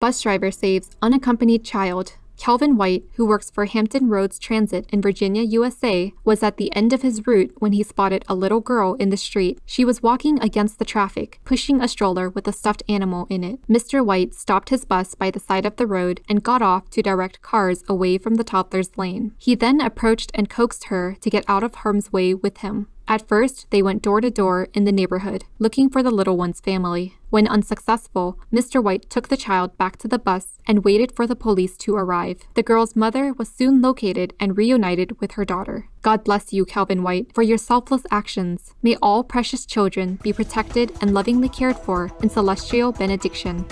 Bus driver saves unaccompanied child. Calvin White, who works for Hampton Roads Transit in Virginia, USA, was at the end of his route when he spotted a little girl in the street. She was walking against the traffic, pushing a stroller with a stuffed animal in it. Mr. White stopped his bus by the side of the road and got off to direct cars away from the toddler's lane. He then approached and coaxed her to get out of harm's way with him. At first, they went door to door in the neighborhood, looking for the little one's family. When unsuccessful, Mr. White took the child back to the bus and waited for the police to arrive. The girl's mother was soon located and reunited with her daughter. God bless you, Calvin White, for your selfless actions. May all precious children be protected and lovingly cared for in celestial benediction.